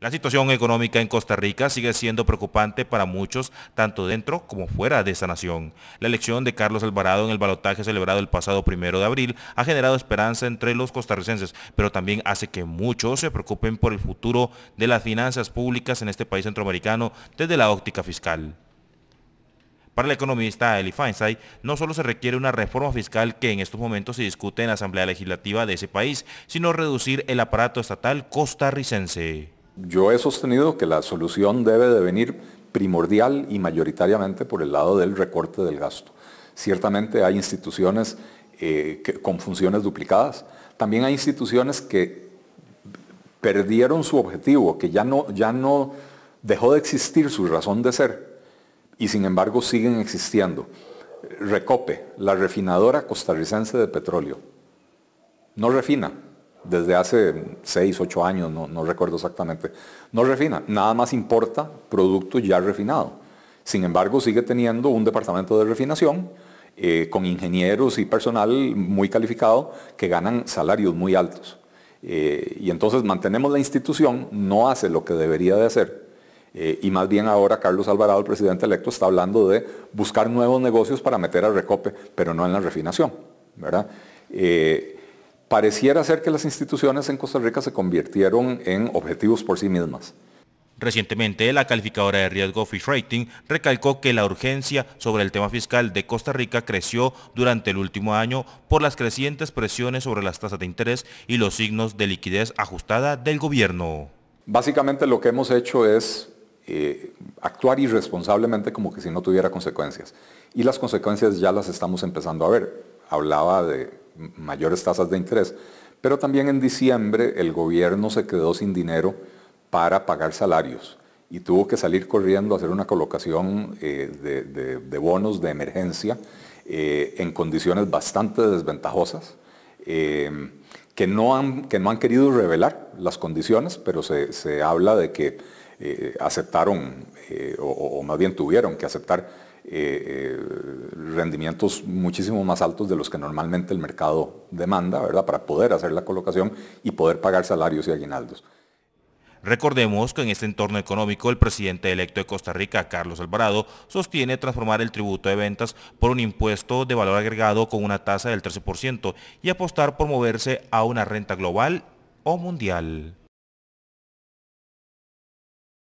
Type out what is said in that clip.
La situación económica en Costa Rica sigue siendo preocupante para muchos, tanto dentro como fuera de esta nación. La elección de Carlos Alvarado en el balotaje celebrado el pasado primero de abril ha generado esperanza entre los costarricenses, pero también hace que muchos se preocupen por el futuro de las finanzas públicas en este país centroamericano desde la óptica fiscal. Para el economista Eli Feinstein, no solo se requiere una reforma fiscal que en estos momentos se discute en la Asamblea Legislativa de ese país, sino reducir el aparato estatal costarricense. Yo he sostenido que la solución debe de venir primordial y mayoritariamente por el lado del recorte del gasto. Ciertamente hay instituciones eh, con funciones duplicadas. También hay instituciones que perdieron su objetivo, que ya no, ya no dejó de existir su razón de ser y sin embargo siguen existiendo. Recope, la refinadora costarricense de petróleo. No refina, desde hace 6, 8 años, no, recuerdo exactamente, no refina, nada más importa producto ya refinado. Sin embargo, sigue teniendo un departamento de refinación eh, con ingenieros y personal muy calificado que ganan salarios muy altos. Eh, y entonces mantenemos la institución, no hace lo que debería de hacer. Eh, y más bien ahora Carlos Alvarado, el presidente electo, está hablando de buscar nuevos negocios para meter a Recope, pero no en la refinación. ¿verdad? pareciera ser que las instituciones en Costa Rica se convirtieron en objetivos por sí mismas. Recientemente, la calificadora de riesgo Fish Rating recalcó que la urgencia sobre el tema fiscal de Costa Rica creció durante el último año por las crecientes presiones sobre las tasas de interés y los signos de liquidez ajustada del gobierno. Básicamente lo que hemos hecho es eh, actuar irresponsablemente como que si no tuviera consecuencias. Y las consecuencias ya las estamos empezando a ver. Hablaba de mayores tasas de interés. Pero también en diciembre el gobierno se quedó sin dinero para pagar salarios y tuvo que salir corriendo a hacer una colocación eh, de, bonos de emergencia eh, en condiciones bastante desventajosas, em, que, no han, que no han querido revelar las condiciones, pero se, habla de que eh, aceptaron, o, o, más bien tuvieron que aceptar rendimientos muchísimo más altos de los que normalmente el mercado demanda, ¿verdad? Para poder hacer la colocación y poder pagar salarios y aguinaldos. Recordemos que en este entorno económico el presidente electo de Costa Rica, Carlos Alvarado, sostiene transformar el tributo de ventas por un impuesto de valor agregado con una tasa del 13% y apostar por moverse a una renta global o mundial.